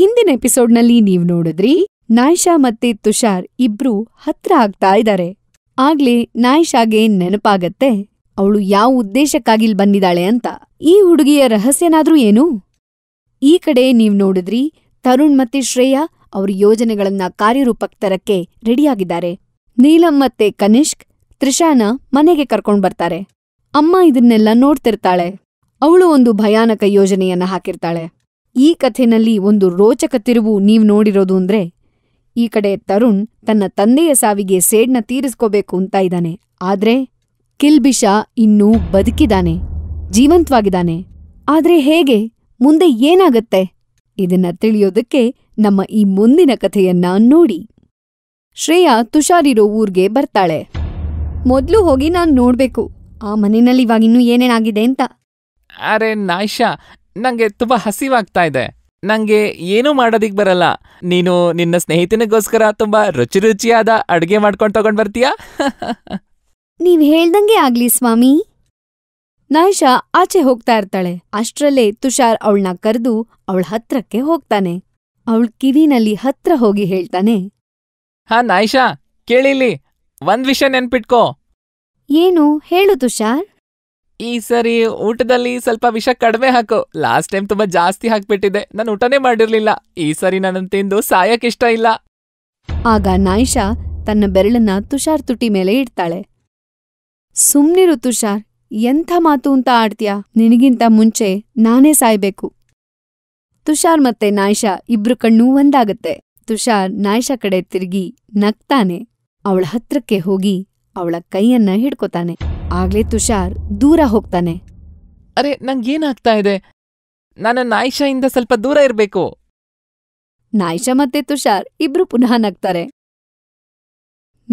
ಹಿಂದಿನ ಎಪಿಸೋಡ್ನಲ್ಲಿ ನೀವ್ ನೋಡಿದ್ರಿ ನಾಯ್ಷಾ ಮತ್ತೆ ತುಷಾರ್ ಇಬ್ರು ಹತ್ರ ಆಗ್ತಾ ಇದ್ದಾರೆ ಆಗ್ಲೇ ನಾಯ್ಷಾಗೆ ನೆನಪಾಗತ್ತೆ ಅವಳು ಯಾವ ಉದ್ದೇಶಕ್ಕಾಗಿಲ್ ಬಂದಿದ್ದಾಳೆ ಅಂತ ಈ ಹುಡುಗಿಯ ರಹಸ್ಯನಾದ್ರೂ ಏನು ಈ ಕಡೆ ನೀವ್ ನೋಡಿದ್ರಿ ತರುಣ್ ಮತ್ತೆ ಶ್ರೇಯಾ ಅವ್ರ ಯೋಜನೆಗಳನ್ನ ಕಾರ್ಯರೂಪಕ್ ತರಕ್ಕೆ ರೆಡಿಯಾಗಿದ್ದಾರೆ ನೀಲಂ ಮತ್ತೆ ಕನಿಷ್ಕ್ ತ್ರಿಷಾನ ಮನೆಗೆ ಕರ್ಕೊಂಡ್ ಬರ್ತಾರೆ ಅಮ್ಮ ಇದನ್ನೆಲ್ಲ ನೋಡ್ತಿರ್ತಾಳೆ ಅವಳು ಒಂದು ಭಯಾನಕ ಯೋಜನೆಯನ್ನ ಹಾಕಿರ್ತಾಳೆ ಈ ಕಥೆನಲ್ಲಿ ಒಂದು ರೋಚಕ ತಿರುವು ನೀವ್ ನೋಡಿರೋದೂಂದ್ರೆ, ಈ ಕಡೆ ತರುಣ್ ತನ್ನ ತಂದೆಯ ಸಾವಿಗೆ ಸೇಡ್ನ ಅಂತ ಇದ್ದಾನೆ ಆದ್ರೆ ಕಿಲ್ಬಿಷಾ ಇನ್ನೂ ಬದುಕಿದಾನೆ, ಜೀವಂತ್ವಾಗಿದಾನೆ. ಆದ್ರೆ ಹೇಗೆ, ಮುಂದೆ ಏನಾಗತ್ತೆ? ಇದನ್ನ ತಿಳಿಯೋದಕ್ಕೆ ನಮ್ಮ ಈ ಮುಂದಿನ ಕಥೆಯನ್ನ ನೋಡಿ. ಶ್ರೇಯಾ ತುಷಾರಿರೋ ಊರ್ಗೆ ಬರ್ತಾಳೆ. ಮೊದ್ಲು ಹೋಗಿ ನಾನ್ ನೋಡ್ಬೇಕು, ಆ ಇವಾಗಿನ್ನೂ ಏನೇನಾಗಿದೆ ಅಂತ. ಅರೆ ನಾಯ್ಷಾ, ನಂಗೆ ತುಂಬಾ ಹಸಿವಾಗ್ತಾ ಇದೆ ನಂಗೆ ಏನೂ ಮಾಡೋದಿಕ್ ಬರಲ್ಲ ನೀನು ನಿನ್ನ ಸ್ನೇಹಿತನಿಗೋಸ್ಕರ ತುಂಬಾ ರುಚಿ ರುಚಿಯಾದ ಅಡ್ಗೆ ಮಾಡ್ಕೊಂಡು ತಗೊಂಡ್ ಬರ್ತೀಯ ನೀವ್ ಹೇಳ್ದಂಗೆ ಆಗ್ಲಿ ಸ್ವಾಮಿ ನಾಯಿಷಾ ಆಚೆ ಹೋಗ್ತಾ ಇರ್ತಾಳೆ ಅಷ್ಟ್ರಲ್ಲೇ ತುಷಾರ್ ಅವಳನ್ನ ಕರೆದು ಅವಳ ಹತ್ರಕ್ಕೆ ಹೋಗ್ತಾನೆ ಅವಳ ಕಿವಿನಲ್ಲಿ ಹತ್ರ ಹೋಗಿ ಹೇಳ್ತಾನೆ ಹಾ ನಾಯಿಷಾ ಕೇಳಿಲಿ ಒಂದ್ ವಿಷಯ ನೆನ್ಪಿಟ್ಕೋ ಏನು ಹೇಳು ತುಷಾರ್ ಈ ಸರಿ ಊಟದಲ್ಲಿ ಸ್ವಲ್ಪ ವಿಷ ಕಡಿಮೆ ಹಾಕು ಲಾಸ್ಟ್ ಟೈಮ್ ತುಂಬಾ ಜಾಸ್ತಿ ಹಾಕ್ಬಿಟ್ಟಿದೆ ನಾನು ಊಟನೇ ಮಾಡಿರ್ಲಿಲ್ಲ ಈ ಸರಿ ನನ್ನ ತಿಂದು ಸಾಯಕ್ ಇಷ್ಟ ಇಲ್ಲ ಆಗ ನಾಯಿಷಾ ತನ್ನ ಬೆರಳನ್ನ ತುಷಾರ್ ತುಟಿ ಮೇಲೆ ಇಡ್ತಾಳೆ ಸುಮ್ನಿರು ತುಷಾರ್ ಎಂಥ ಮಾತು ಅಂತ ಆಡ್ತೀಯಾ ನಿನಗಿಂತ ಮುಂಚೆ ನಾನೇ ಸಾಯ್ಬೇಕು ತುಷಾರ್ ಮತ್ತೆ ನಾಯಿಷಾ ಇಬ್ರು ಕಣ್ಣು ಒಂದಾಗತ್ತೆ ತುಷಾರ್ ನಾಯಿಷಾ ಕಡೆ ತಿರುಗಿ ನಗ್ತಾನೆ ಅವಳ ಹತ್ರಕ್ಕೆ ಹೋಗಿ ಅವಳ ಕೈಯನ್ನ ಹಿಡ್ಕೊತಾನೆ ಆಗ್ಲೇ ತುಷಾರ್ ದೂರ ಹೋಗ್ತಾನೆ ಅರೆ ನಂಗೇನಾಗ್ತಾ ಇದೆ ನಾನು ಇಂದ ಸ್ವಲ್ಪ ದೂರ ಇರ್ಬೇಕು ನಾಯಿಷಾ ಮತ್ತೆ ತುಷಾರ್ ಇಬ್ರು ಪುನಃ ನಗ್ತಾರೆ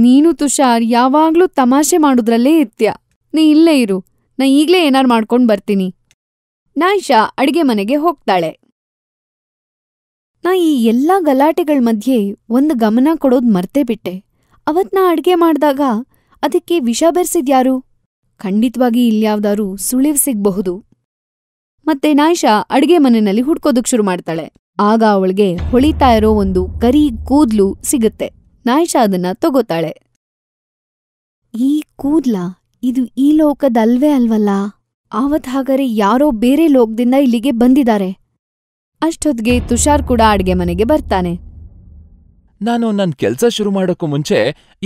ನೀನು ತುಷಾರ್ ಯಾವಾಗ್ಲೂ ತಮಾಷೆ ಮಾಡುದ್ರಲ್ಲೇ ಇತ್ಯ ನೀ ಇಲ್ಲೇ ಇರು ನಾ ಈಗ್ಲೇ ಏನಾರ್ ಮಾಡ್ಕೊಂಡ್ ಬರ್ತೀನಿ ನಾಯಿಷಾ ಅಡಿಗೆ ಮನೆಗೆ ಹೋಗ್ತಾಳೆ ನಾ ಈ ಎಲ್ಲಾ ಗಲಾಟೆಗಳ ಮಧ್ಯೆ ಒಂದು ಗಮನ ಕೊಡೋದ್ ಮರ್ತೆ ಬಿಟ್ಟೆ ಅವತ್ನ ಅಡ್ಗೆ ಮಾಡ್ದಾಗ ಅದಕ್ಕೆ ವಿಷ ಬೆರ್ಸಿದ್ಯಾರು ಖಂಡಿತವಾಗಿ ಇಲ್ಯಾವ್ದಾರೂ ಸುಳಿವ್ ಸಿಗ್ಬಹುದು. ಮತ್ತೆ ನಾಯ್ಷಾ ಮನೆಯಲ್ಲಿ ಹುಡ್ಕೋದಕ್ ಶುರು ಮಾಡ್ತಾಳೆ ಆಗ ಅವಳಿಗೆ ಹೊಳಿತಾ ಇರೋ ಒಂದು ಕರಿ ಕೂದ್ಲು ಸಿಗುತ್ತೆ ನಾಯಿಷಾ ಅದನ್ನ ತಗೋತಾಳೆ. ಈ ಕೂದ್ಲ ಇದು ಈ ಲೋಕದಲ್ವೇ ಅಲ್ವಲ್ಲ? ಆವತ್ ಹಾಗರೆ ಯಾರೋ ಬೇರೆ ಲೋಕದಿಂದ ಇಲ್ಲಿಗೆ ಬಂದಿದ್ದಾರೆ ಅಷ್ಟೊತ್ಗೆ ತುಷಾರ್ ಕೂಡ ಅಡಿಗೆ ಮನೆಗೆ ಬರ್ತಾನೆ. ನಾನು ನನ್ ಕೆಲ್ಸ ಶುರು ಮಾಡೋಕ್ಕೂ ಮುಂಚೆ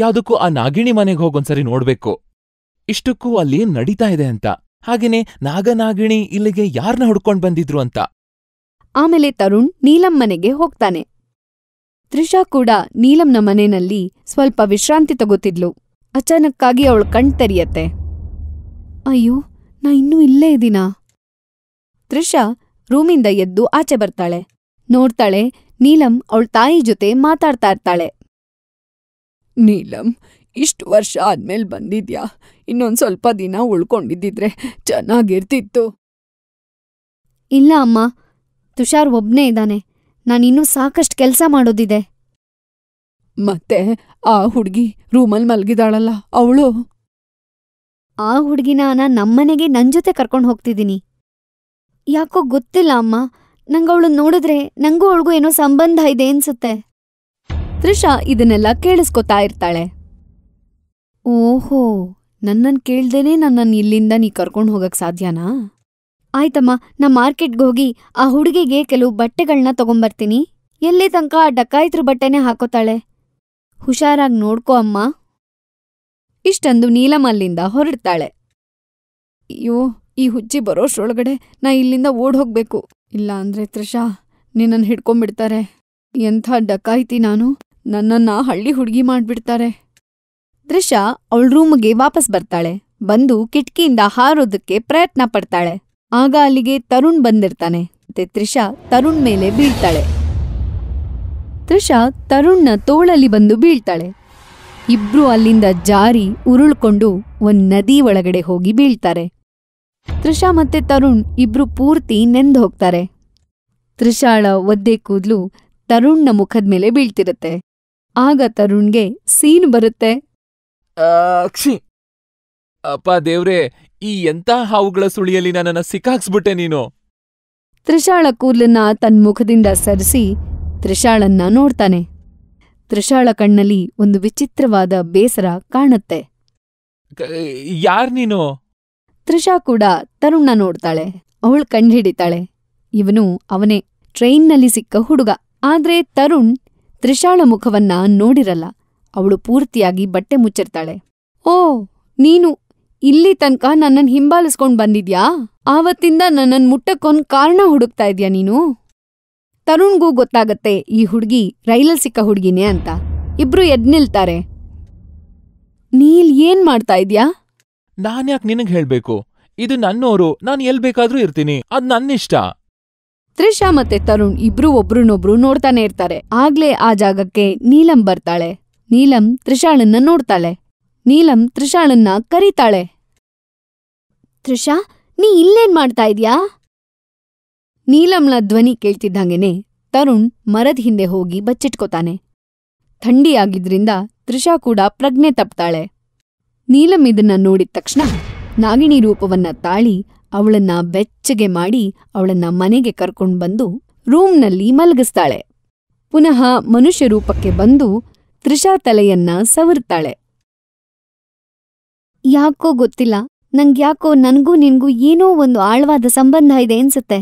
ಯಾವ್ದಕ್ಕೂ ಆ ನಾಗಿಣಿ ಮನೆಗೆ ಹೋಗೊಂದ್ಸರಿ ನೋಡ್ಬೇಕು ಇಷ್ಟಕ್ಕೂ ಅಲ್ಲಿ ನಡೀತಾ ಇದೆ ಅಂತ ಹಾಗೇನೆ ನಾಗನಾಗಿಣಿ ಇಲ್ಲಿಗೆ ಯಾರ್ನ ಹುಡ್ಕೊಂಡ್ ಬಂದಿದ್ರು ಅಂತ ಆಮೇಲೆ ತರುಣ್ ನೀಲಂ ಮನೆಗೆ ಹೋಗ್ತಾನೆ ತ್ರಿಷಾ ಕೂಡ ನೀಲಂನ ಮನೆಯಲ್ಲಿ ಸ್ವಲ್ಪ ವಿಶ್ರಾಂತಿ ತಗೋತಿದ್ಲು ಅಚಾನಕ್ಕಾಗಿ ಅವಳು ಕಣ್ ತೆರೆಯತ್ತೆ ಅಯ್ಯೋ ನಾ ಇನ್ನೂ ಇಲ್ಲೇ ಇದೀನ ತ್ರಿಷಾ ರೂಮಿಂದ ಎದ್ದು ಆಚೆ ಬರ್ತಾಳೆ ನೋಡ್ತಾಳೆ ನೀಲಂ ಅವಳ ತಾಯಿ ಜೊತೆ ಮಾತಾಡ್ತಾ ಇರ್ತಾಳೆ ನೀಲಂ ಇಷ್ಟ್ ವರ್ಷ ಆದ್ಮೇಲ್ ಬಂದಿದ್ಯಾ, ಇನ್ನೊಂದ್ ಸ್ವಲ್ಪ ದಿನ ಉಳ್ಕೊಂಡಿದ್ದಿದ್ರೆ ಚೆನ್ನಾಗಿರ್ತಿತ್ತು. ಇಲ್ಲ ಅಮ್ಮ, ತುಷಾರ್ ಒಬ್ನೇ ಇದ್ದಾನೆ ನಾನಿನ್ನೂ ಸಾಕಷ್ಟು ಕೆಲಸ ಮಾಡೋದಿದೆ. ಮತ್ತೆ ಆ ಹುಡ್ಗಿ ರೂಮಲ್ ಮಲಗಿದಾಳಲ್ಲ ಅವಳು ಆ ಹುಡುಗಿನ ನಾನ್ ನಮ್ಮನೆಗೆ ಜೊತೆ ಕರ್ಕೊಂಡು ಹೋಗ್ತಿದ್ದೀನಿ ಯಾಕೋ ಗೊತ್ತಿಲ್ಲ ಅಮ್ಮ, ನಂಗವ್ಳನ್ ನೋಡಿದ್ರೆ ನಂಗೂ ಅವಳಿಗೂ ಏನೋ ಸಂಬಂಧ ಇದೆ ಅನ್ಸುತ್ತೆ. ತ್ರಿಷಾ ಇದನ್ನೆಲ್ಲ ಕೇಳಿಸ್ಕೊತಾ ಇರ್ತಾಳೆ. ಓಹೋ, ನನ್ನನ್ ಕೇಳ್ದೇನೆ ನನ್ನನ್ ಇಲ್ಲಿಂದ ನೀ ಕರ್ಕೊಂಡ್ ಹೋಗಕ್ ಸಾಧ್ಯನಾ? ಆಯ್ತಮ್ಮ, ನಾ ಹೋಗಿ ಆ ಹುಡುಗಿಗೆ ಕೆಲವು ಬಟ್ಟೆಗಳನ್ನ ತಗೊಂಬರ್ತೀನಿ. ಎಲ್ಲೇ ತನಕ ಆ ಡಕಾಯಿತ್ರ್ ಬಟ್ಟೆನೇ ಹಾಕೋತಾಳೆ ಹುಷಾರಾಗಿ ನೋಡ್ಕೋ ಅಮ್ಮ. ಇಷ್ಟಂದು ನೀಲಮಲ್ಲಿಂದ ಅಲ್ಲಿಂದ ಹೊರಡ್ತಾಳೆ. ಅಯ್ಯೋ, ಈ ಹುಚ್ಚಿ ಬರೋಷ್ಟ್ರೊಳ್ಗಡೆ ನಾ ಇಲ್ಲಿಂದ ಇಲ್ಲ ಅಂದ್ರೆ ತ್ರಿಷಾ ನಿನ್ನನ್ ಹಿಡ್ಕೊಂಬಿಡ್ತಾರೆ. ಎಂಥ ಡಕಾಯಿತಿ ನಾನು! ನನ್ನನ್ನ ಹಳ್ಳಿ ಹುಡುಗಿ ಮಾಡ್ಬಿಡ್ತಾರೆ. ತ್ರಿಷಾ ಅವ್ಳ್ ರೂಮ್ಗೆ ವಾಪಸ್ ಬರ್ತಾಳೆ, ಬಂದು ಕಿಟಕಿಯಿಂದ ಹಾರೋದಕ್ಕೆ ಪ್ರಯತ್ನ ಪಡ್ತಾಳೆ, ಆಗ ಅಲ್ಲಿಗೆ ತರುಣ್ ಬಂದಿರ್ತಾನೆ ಮತ್ತೆ ತ್ರಿಷಾ ತರುಣ್ ಮೇಲೆ ಬೀಳ್ತಾಳೆ. ತ್ರಿಷಾ ತರುಣ್‌ನ ತೋಳಲ್ಲಿ ಬಂದು ಬೀಳ್ತಾಳೆ. ಇಬ್ರು ಅಲ್ಲಿಂದ ಜಾರಿ ಉರುಳ್ಕೊಂಡು ಒಂದ್ ನದಿ ಒಳಗಡೆ ಹೋಗಿ ಬೀಳ್ತಾರೆ. ತ್ರಿಷಾ ಮತ್ತೆ ತರುಣ್ ಇಬ್ರು ಪೂರ್ತಿ ಹೋಗ್ತಾರೆ ತ್ರಿಷಾಳ ಒದ್ದೆ ಕೂದ್ಲು ತರುಣ್‌ನ ಮುಖದ್ಮೇಲೆ ಬೀಳ್ತಿರತ್ತೆ, ಆಗ ತರುಣ್‌ಗೆ ಸೀನ್ ಬರುತ್ತೆ. ಅಕ್ಷಿ ಅಪ್ಪ ದೇವ್ರೆ ಈ ಎಂತ ಹಾವುಗಳ ಸುಳಿಯಲ್ಲಿ ನನ್ನನ್ನ ಸಿಕ್ಕಾಕ್ಸ್ಬಿಟ್ಟೆ ನೀನು ತ್ರಿಶಾಳ ಕೂದಲನ್ನ ತನ್ ಮುಖದಿಂದ ಸರಿಸಿ ತ್ರಿಶಾಳನ್ನ ನೋಡ್ತಾನೆ ತ್ರಿಶಾಳ ಕಣ್ಣಲ್ಲಿ ಒಂದು ವಿಚಿತ್ರವಾದ ಬೇಸರ ಕಾಣುತ್ತೆ ಯಾರ್ ನೀನು ತ್ರಿಷಾ ಕೂಡ ತರುಣ್ನ ನೋಡ್ತಾಳೆ ಅವಳು ಕಣ್ಹಿಡಿತಾಳೆ ಇವನು ಅವನೇ ಟ್ರೈನ್ನಲ್ಲಿ ಸಿಕ್ಕ ಹುಡುಗ ಆದ್ರೆ ತರುಣ್ ತ್ರಿಶಾಳ ಮುಖವನ್ನ ನೋಡಿರಲ್ಲ ಅವಳು ಪೂರ್ತಿಯಾಗಿ ಬಟ್ಟೆ ಮುಚ್ಚಿರ್ತಾಳೆ. ಓ ನೀನು ಇಲ್ಲಿ ತನಕ ನನ್ನನ್ ಹಿಂಬಾಲಿಸ್ಕೊಂಡ್ ಬಂದಿದ್ಯಾ, ಆವತ್ತಿಂದ ನನ್ನನ್ ಮುಟ್ಟಕ್ಕೊಂದ್ ಕಾರಣ ಹುಡುಕ್ತಾ ಇದ್ಯಾ ನೀನು?! ತರುಣ್‌ಗೂ ಗೊತ್ತಾಗತ್ತೆ ಈ ಹುಡ್ಗಿ ರೈಲಲ್ ಸಿಕ್ಕ ಹುಡ್ಗಿನೇ ಅಂತ. ಇಬ್ರು ಎದ್ ನಿಲ್ತಾರೆ ನೀಲ್ ಏನ್ ಮಾಡ್ತಾ ಇದ್ಯಾ? ನಾನ್ಯಾಕ್ ನಿನಗ್ ಹೇಳ್ಬೇಕು? ಇದು ನನ್ನೋರು, ನಾನು ಎಲ್ ಬೇಕಾದ್ರೂ ಇರ್ತೀನಿ, ಅದ್ ನನ್ನಿಷ್ಟ. ತ್ರಿಷಾ ಮತ್ತೆ ತರುಣ್ ಇಬ್ರು ಒಬ್ರುನೊಬ್ರು ನೋಡ್ತಾನೆ ಇರ್ತಾರೆ. ಆಗ್ಲೇ ಆ ಜಾಗಕ್ಕೆ ನೀಲಂ ಬರ್ತಾಳೆ. ನೀಲಂ ತ್ರಿಷಾಳನ್ನ ನೋಡ್ತಾಳೆ. ನೀಲಂ ತ್ರಿಷಾಳನ್ನ ಕರೀತಾಳೆ. ತ್ರಿಷಾ, ನೀ ಇಲ್ಲೇನ್ ಮಾಡ್ತಾ ಇದ್ಯಾ? ನೀಲಂನ ಧ್ವನಿ ಕೇಳ್ತಿದ್ದಂಗೆನೆ ತರುಣ್ ಮರದ ಹಿಂದೆ ಹೋಗಿ ಬಚ್ಚಿಟ್ಕೋತಾನೆ ಥಂಡಿಯಾಗಿದ್ರಿಂದ ತ್ರಿಷಾ ಕೂಡ ಪ್ರಜ್ಞೆ ತಪ್ತಾಳೆ. ನೀಲಂ ಇದನ್ನ ನೋಡಿದ ತಕ್ಷಣ ನಾಗಿಣಿ ರೂಪವನ್ನ ತಾಳಿ ಅವಳನ್ನ ಬೆಚ್ಚಗೆ ಮಾಡಿ ಅವಳನ್ನ ಮನೆಗೆ ಕರ್ಕೊಂಡು ಬಂದು ರೂಮ್ನಲ್ಲಿ ಮಲಗಿಸ್ತಾಳೆ. ಪುನಃ ಮನುಷ್ಯ ರೂಪಕ್ಕೆ ಬಂದು ತ್ರಿಷಾ ತಲೆಯನ್ನ ಸವರ್ತಾಳೆ. ಯಾಕೋ ಗೊತ್ತಿಲ್ಲ, ನಂಗ್ಯಾಕೋ ನನ್ಗೂ ನಿನ್ಗೂ ಏನೋ ಒಂದು ಆಳ್ವಾದ ಸಂಬಂಧ ಇದೆ ಅನ್ಸುತ್ತೆ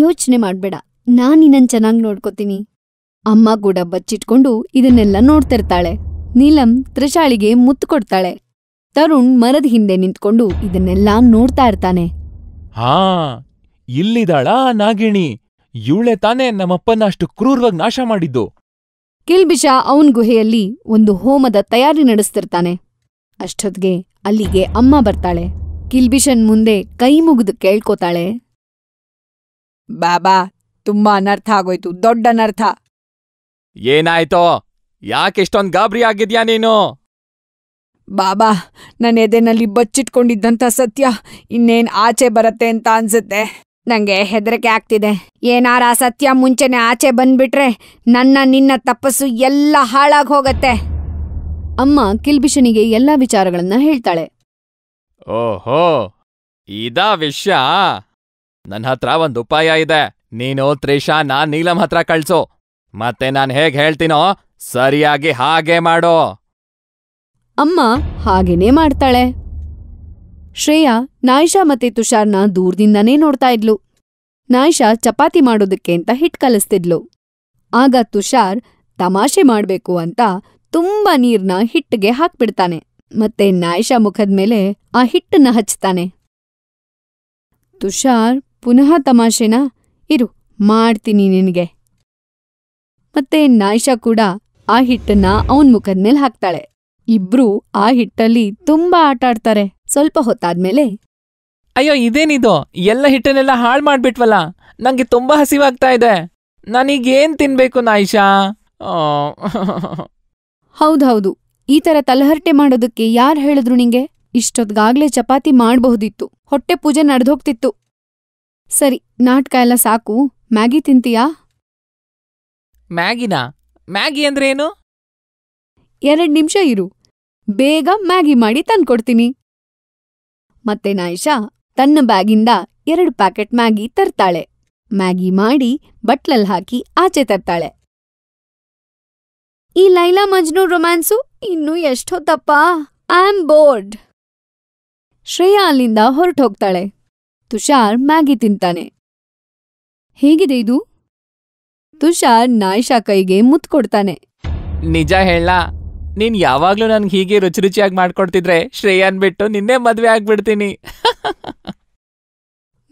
ಯೋಚನೆ ಮಾಡ್ಬೇಡ, ನಾನಿನ್ನ ಚೆನ್ನಾಗ್ ನೋಡ್ಕೊತೀನಿ. ಅಮ್ಮ ಕೂಡ ಬಚ್ಚಿಟ್ಕೊಂಡು ಇದನ್ನೆಲ್ಲ ನೋಡ್ತಿರ್ತಾಳೆ. ನೀಲಂ ತ್ರಿಷಾಳಿಗೆ ಮುತ್ತು ಕೊಡ್ತಾಳೆ. ತರುಣ್ ಮರದ ಹಿಂದೆ ನಿಂತ್ಕೊಂಡು ಇದನ್ನೆಲ್ಲ ನೋಡ್ತಾ ಇರ್ತಾನೆ. ಹಾ ಇಲ್ಲಿದಾಳಾ ನಾಗಿಣಿ ಇವಳೆ ತಾನೇ ನಮ್ಮಪ್ಪನ ಅಷ್ಟು ಕ್ರೂರವಾಗಿ ನಾಶ ಮಾಡಿದ್ದು ಕಿಲ್ಬಿಷ ಅವ್ನ್ ಗುಹೆಯಲ್ಲಿ ಒಂದು ಹೋಮದ ತಯಾರಿ ನಡೆಸ್ತಿರ್ತಾನೆ ಅಷ್ಟೊತ್ಗೆ ಅಲ್ಲಿಗೆ ಅಮ್ಮ ಬರ್ತಾಳೆ ಕಿಲ್ಬಿಷನ್ ಮುಂದೆ ಕೈ ಮುಗಿದು ಕೇಳ್ಕೋತಾಳೆ ಬಾಬಾ ತುಂಬಾ ಅನರ್ಥ ಆಗೋಯ್ತು ದೊಡ್ಡ ಅನರ್ಥ ಏನಾಯ್ತೋ ಯಾಕೆಷ್ಟೊಂದ್ ಗಾಬರಿ ಆಗಿದ್ಯಾ ನೀನು ಬಾಬಾ ನನ್ನ ಎದೆನಲ್ಲಿ ಬಚ್ಚಿಟ್ಕೊಂಡಿದ್ದಂಥ ಸತ್ಯ ಇನ್ನೇನ್ ಆಚೆ ಬರತ್ತೆ ಅಂತ ಅನ್ಸುತ್ತೆ ನಂಗೆ ಹೆದರಿಕೆ ಆಗ್ತಿದೆ ಏನಾರ ಸತ್ಯ ಮುಂಚೆನೆ ಆಚೆ ಬಂದ್ಬಿಟ್ರೆ ನನ್ನ ನಿನ್ನ ತಪಸ್ಸು ಎಲ್ಲ ಹಾಳಾಗ್ ಹೋಗತ್ತೆ ಅಮ್ಮ ಕಿಲ್ಬಿಷನಿಗೆ ಎಲ್ಲ ವಿಚಾರಗಳನ್ನ ಹೇಳ್ತಾಳೆ ಓಹೋ ಇದಾ ವಿಷ್ಯ ನನ್ನ ಹತ್ರ ಒಂದು ಉಪಾಯ ಇದೆ ನೀನು ನಾ ನೀಲಂ ಹತ್ರ ಕಳ್ಸು ಮತ್ತೆ ನಾನು ಹೇಗ್ ಹೇಳ್ತೀನೋ ಸರಿಯಾಗಿ ಹಾಗೆ ಮಾಡೋ ಅಮ್ಮ ಹಾಗೇನೇ ಮಾಡ್ತಾಳೆ ಶ್ರೇಯಾ ನಾಯಿಷಾ ಮತ್ತೆ ತುಷಾರ್ನ ದೂರದಿಂದನೇ ನೋಡ್ತಾ ಇದ್ಲು ನಾಯಿಷಾ ಚಪಾತಿ ಮಾಡೋದಕ್ಕೆ ಅಂತ ಹಿಟ್ ಕಲಿಸ್ತಿದ್ಲು ಆಗ ತುಷಾರ್ ತಮಾಷೆ ಮಾಡ್ಬೇಕು ಅಂತ ತುಂಬಾ ನೀರ್ನ ಹಿಟ್ಟಿಗೆ ಹಾಕ್ಬಿಡ್ತಾನೆ ಮತ್ತೆ ನಾಯಿಷಾ ಮುಖದ ಮೇಲೆ ಆ ಹಿಟ್ಟನ್ನ ಹಚ್ತಾನೆ ತುಷಾರ್ ಪುನಃ ತಮಾಷೆನ ಇರು ಮಾಡ್ತೀನಿ ನಿನಗೆ ಮತ್ತೆ ನಾಯಿಷಾ ಕೂಡ ಆ ಹಿಟ್ಟನ್ನ ಅವನ್ ಮುಖದ ಮೇಲೆ ಹಾಕ್ತಾಳೆ ಇಬ್ರೂ ಆ ಹಿಟ್ಟಲ್ಲಿ ತುಂಬಾ ಆಟಾಡ್ತಾರೆ ಸ್ವಲ್ಪ ಹೊತ್ತಾದ್ಮೇಲೆ ಅಯ್ಯೋ ಇದೇನಿದು ಎಲ್ಲ ಹಿಟ್ಟನ್ನೆಲ್ಲ ಹಾಳು ಮಾಡ್ಬಿಟ್ವಲ್ಲ ನಂಗೆ ತುಂಬಾ ಹಸಿವಾಗ್ತಾ ಇದೆ ನಾನೀಗೇನ್ ತಿನ್ಬೇಕು ನಾಯಿಷಾ ಹೌದೌದು ಈ ತರ ತಲಹರ್ಟೆ ಮಾಡೋದಕ್ಕೆ ಯಾರ್ ಹೇಳಿದ್ರು ನಿಂಗೆ ಇಷ್ಟೊತ್ಗಾಗ್ಲೇ ಚಪಾತಿ ಮಾಡ್ಬಹುದಿತ್ತು ಹೊಟ್ಟೆ ಪೂಜೆ ನಡೆದೋಗ್ತಿತ್ತು ಸರಿ ನಾಟಕ ಎಲ್ಲ ಸಾಕು ಮ್ಯಾಗಿ ತಿಂತೀಯಾ ಮ್ಯಾಗಿನಾ ಮ್ಯಾಗಿ ಅಂದ್ರೇನು ಎರಡ್ ನಿಮಿಷ ಇರು ಬೇಗ ಮ್ಯಾಗಿ ಮಾಡಿ ತಂದ್ಕೊಡ್ತೀನಿ ಮತ್ತೆ ನಾಯಿಷಾ ತನ್ನ ಬ್ಯಾಗಿಂದ ಎರಡು ಪ್ಯಾಕೆಟ್ ಮ್ಯಾಗಿ ತರ್ತಾಳೆ. ಮ್ಯಾಗಿ ಮಾಡಿ ಬಟ್ಲಲ್ ಹಾಕಿ ಆಚೆ ತರ್ತಾಳೆ. ಈ ಲೈಲಾ ಮಜ್ನೂ ರೊಮ್ಯಾನ್ಸು ಇನ್ನೂ ಎಷ್ಟೊತ್ತಪ್ಪ, ಆಮ್ ಬೋರ್ಡ್. ಶ್ರೇಯಾ ಅಲ್ಲಿಂದ ಹೋಗ್ತಾಳೆ ತುಷಾರ್ ಮ್ಯಾಗಿ ತಿಂತಾನೆ. ಹೇಗಿದೆ ಇದು? ತುಷಾರ್ ನಾಯಿಷಾ ಕೈಗೆ ಮುತ್ಕೊಡ್ತಾನೆ. ನಿಜ ಹೇಳ ನೀನ್ ಯಾವಾಗ್ಲೂ ನನ್ಗೆ ಹೀಗೆ ರುಚಿ ರುಚಿಯಾಗಿ ಮಾಡ್ಕೊಡ್ತಿದ್ರೆ ಶ್ರೇಯನ್ ಬಿಟ್ಟು ನಿನ್ನೆ ಮದ್ವೆ ಆಗ್ಬಿಡ್ತೀನಿ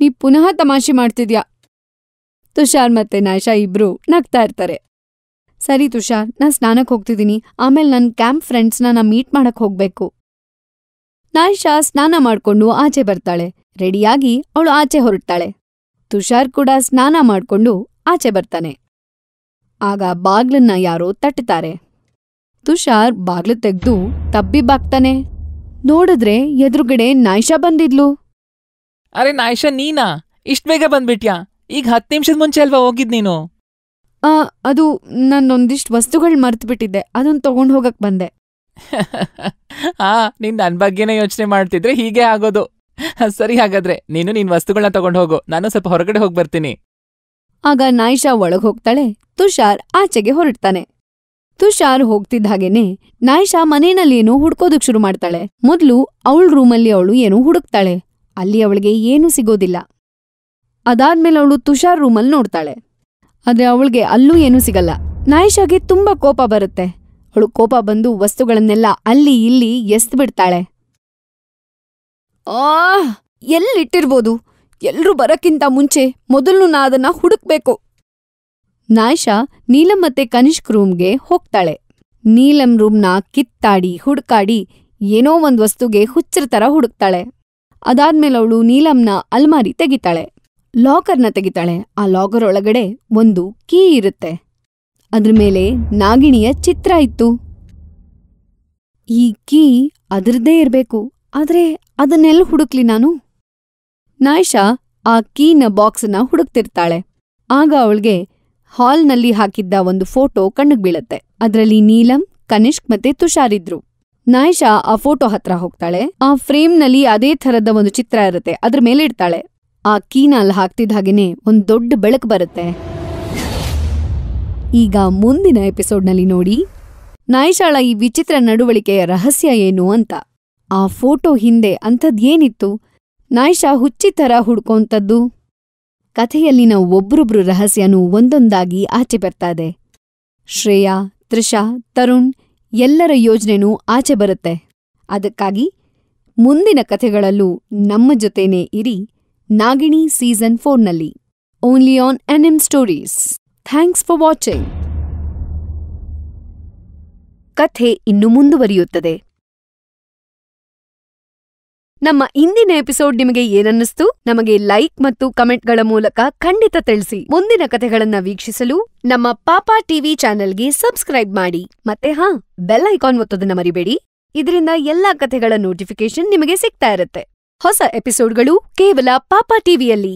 ನೀ ಪುನಃ ತಮಾಷೆ ಮಾಡ್ತಿದ್ಯಾ ತುಷಾರ್ ಮತ್ತೆ ನಾಶಾ ಇಬ್ರು ನಗ್ತಾ ಇರ್ತಾರೆ ಸರಿ ತುಷಾರ್ ನಾ ಸ್ನಾನಕ್ ಹೋಗ್ತಿದ್ದೀನಿ ಆಮೇಲೆ ನನ್ನ ಕ್ಯಾಂಪ್ ಫ್ರೆಂಡ್ಸ್ನ ನಾ ಮೀಟ್ ಮಾಡಕ್ ಹೋಗ್ಬೇಕು ನಾಯ್ಷಾ ಸ್ನಾನ ಮಾಡ್ಕೊಂಡು ಆಚೆ ಬರ್ತಾಳೆ ರೆಡಿಯಾಗಿ ಅವಳು ಆಚೆ ಹೊರಡ್ತಾಳೆ ತುಷಾರ್ ಕೂಡ ಸ್ನಾನ ಮಾಡ್ಕೊಂಡು ಆಚೆ ಬರ್ತಾನೆ ಆಗ ಬಾಗ್ಲನ್ನ ಯಾರೋ ತಟ್ಟುತ್ತಾರೆ ತುಷಾರ್ ಬಾಗ್ಲು ತೆಗ್ದು ಬಾಕ್ತಾನೆ ನೋಡಿದ್ರೆ ಎದುರುಗಡೆ ನಾಯ್ಷಾ ಬಂದಿದ್ಲು ಅರೆ ನಾಯ್ಷಾ ನೀನಾ ಇಷ್ಟ್ ಬೇಗ ಬಂದ್ಬಿಟ್ಯಾ ಈಗ ಹತ್ತು ನಿಮಿಷದ ಮುಂಚೆ ಅಲ್ವಾ ಹೋಗಿದ್ ನೀನು ಆ ಅದು ನನ್ನೊಂದಿಷ್ಟು ವಸ್ತುಗಳು ಬಿಟ್ಟಿದ್ದೆ ಅದನ್ನ ತಗೊಂಡ್ ಹೋಗಕ್ ಬಂದೆ ಆ ನೀನ್ ನನ್ ಬಗ್ಗೆನೇ ಯೋಚನೆ ಮಾಡ್ತಿದ್ರೆ ಹೀಗೆ ಆಗೋದು ಸರಿ ಹಾಗಾದ್ರೆ ನೀನು ನಿನ್ ವಸ್ತುಗಳನ್ನ ತಗೊಂಡ್ ಹೋಗು ನಾನು ಸ್ವಲ್ಪ ಹೊರಗಡೆ ಹೋಗ್ಬರ್ತೀನಿ ಆಗ ನಾಯಿಷಾ ಒಳಗ್ ಹೋಗ್ತಾಳೆ ತುಷಾರ್ ಆಚೆಗೆ ಹೊರಡ್ತಾನೆ ತುಷಾರ್ ಹೋಗ್ತಿದ್ಹಾಗೇನೇ ನಾಯಿಷಾ ಏನೋ ಹುಡ್ಕೋದಕ್ ಶುರು ಮಾಡ್ತಾಳೆ. ಮೊದ್ಲು ಅವ್ಳ್ ರೂಮಲ್ಲಿ ಅವಳು ಏನೋ ಹುಡುಕ್ತಾಳೆ, ಅಲ್ಲಿ ಅವಳಿಗೆ ಏನೂ ಸಿಗೋದಿಲ್ಲ. ಅದಾದ್ಮೇಲೆ ಅವಳು ತುಷಾರ್ ರೂಮಲ್ಲಿ ನೋಡ್ತಾಳೆ, ಆದ್ರೆ ಅವಳಿಗೆ ಅಲ್ಲೂ ಏನೂ ಸಿಗಲ್ಲ. ನಾಯಿಷಾಗೆ ತುಂಬಾ ಕೋಪ ಬರುತ್ತೆ, ಅವಳು ಕೋಪ ಬಂದು ವಸ್ತುಗಳನ್ನೆಲ್ಲ ಅಲ್ಲಿ ಇಲ್ಲಿ ಬಿಡ್ತಾಳೆ ಆಹ್! ಆ ಇಟ್ಟಿರ್ಬೋದು? ಎಲ್ರೂ ಬರಕ್ಕಿಂತ ಮುಂಚೆ ಮೊದಲು ನಾ ಅದನ್ನ ಹುಡುಕ್ಬೇಕು. ನಾಯ್ಷಾ ನೀಲಂ ಮತ್ತೆ ಕನಿಷ್ಕ್ ರೂಮ್ಗೆ ಹೋಗ್ತಾಳೆ. ನೀಲಂ ರೂಮ್ನ ಕಿತ್ತಾಡಿ, ಹುಡ್ಕಾಡಿ ಏನೋ ಒಂದ್ ವಸ್ತುಗೆ ಹುಚ್ಚರ ತರ ಹುಡುಕ್ತಾಳೆ. ಅದಾದ್ಮೇಲವ್ಳು ನೀಲಂನ ಅಲ್ಮಾರಿ ತೆಗಿತಾಳೆ ಲಾಕರ್‌ನ ತೆಗಿತಾಳೆ ಆ ಲಾಕರ್ ಒಳಗಡೆ ಒಂದು ಕೀ ಇರುತ್ತೆ. ಅದ್ರ ಮೇಲೆ ನಾಗಿಣಿಯ ಚಿತ್ರ ಇತ್ತು. ಈ ಕೀ ಅದ್ರದ್ದೇ ಇರಬೇಕು ಆದ್ರೆ ಅದನ್ನೆಲ್ಲ ಹುಡುಕ್ಲಿ ನಾನು? ನಾಯ್ಷಾ ಆ ಕೀನ ಬಾಕ್ಸನ್ನ ಹುಡುಕ್ತಿರ್ತಾಳೆ. ಆಗ ಅವಳಿಗೆ ಹಾಲ್ನಲ್ಲಿ ಹಾಕಿದ್ದ ಒಂದು ಫೋಟೋ ಕಣ್ಣಿಗೆ ಬೀಳತ್ತೆ. ಅದ್ರಲ್ಲಿ ನೀಲಂ, ಕನಿಷ್ಕ್ ಮತ್ತೆ ತುಷಾರ್ ಇದ್ರು. ಆ ಫೋಟೋ ಹತ್ರ ಹೋಗ್ತಾಳೆ, ಆ ಫ್ರೇಮ್ನಲ್ಲಿ ಅದೇ ಥರದ ಒಂದು ಚಿತ್ರ ಇರುತ್ತೆ ಅದ್ರ ಮೇಲೆ ಇಡ್ತಾಳೆ ಆ ಕೀನ ಅಲ್ಲಿ ಹಾಕ್ತಿದ್ ಹಾಗೇನೇ ಒಂದ್ ದೊಡ್ಡ್ ಬೆಳಕ್ ಬರುತ್ತೆ ಈಗ ಮುಂದಿನ ಎಪಿಸೋಡ್ನಲ್ಲಿ ನೋಡಿ ನಾಯಿಷಾಳ ಈ ವಿಚಿತ್ರ ನಡವಳಿಕೆಯ ರಹಸ್ಯ ಏನು ಅಂತ. ಆ ಫೋಟೋ ಹಿಂದೆ ಅಂಥದ್ದೇನಿತ್ತು? ನಾಯಿಷಾ ಹುಚ್ಚಿ ಥರ ಹುಡ್ಕೋಂಥದ್ದು? ಕಥೆಯಲ್ಲಿನ ಒಬ್ರೊಬ್ರು ರಹಸ್ಯನೂ ಒಂದೊಂದಾಗಿ ಆಚೆ ಬರ್ತಾದೆ. ಶ್ರೇಯಾ, ತ್ರಿಷಾ ತರುಣ್ ಎಲ್ಲರ ಯೋಜ್ನೆನೂ ಆಚೆ ಬರುತ್ತೆ. ಅದಕ್ಕಾಗಿ ಮುಂದಿನ ಕಥೆಗಳಲ್ಲೂ ನಮ್ಮ ಜೊತೆನೇ ಇರಿ ನಾಗಿಣಿ ಸೀಸನ್ ಫೋರ್ನಲ್ಲಿ. Only on NM stories. Thanks for watching. ಕಥೆ ಇನ್ನು ಮುಂದುವರಿಯುತ್ತದೆ. ನಮ್ಮ ಇಂದಿನ ಎಪಿಸೋಡ್ ನಿಮಗೆ ಏನನ್ನಿಸ್ತು ನಮಗೆ ಲೈಕ್ ಮತ್ತು ಕಮೆಂಟ್ಗಳ ಮೂಲಕ ಖಂಡಿತ ತಿಳಿಸಿ ಮುಂದಿನ ಕಥೆಗಳನ್ನ ವೀಕ್ಷಿಸಲು ನಮ್ಮ ಪಾಪಾ ಟಿವಿ ಚಾನೆಲ್ಗೆ ಸಬ್ಸ್ಕ್ರೈಬ್ ಮಾಡಿ ಮತ್ತೆ ಹಾ ಬೆಲ್ ಐಕಾನ್ ಒತ್ತೋದನ್ನ ಮರಿಬೇಡಿ ಇದರಿಂದ ಎಲ್ಲಾ ಕಥೆಗಳ ನೋಟಿಫಿಕೇಶನ್ ನಿಮಗೆ ಸಿಗ್ತಾ ಇರುತ್ತೆ ಹೊಸ ಎಪಿಸೋಡ್ಗಳು ಕೇವಲ ಪಾಪಾ ಟಿವಿಯಲ್ಲಿ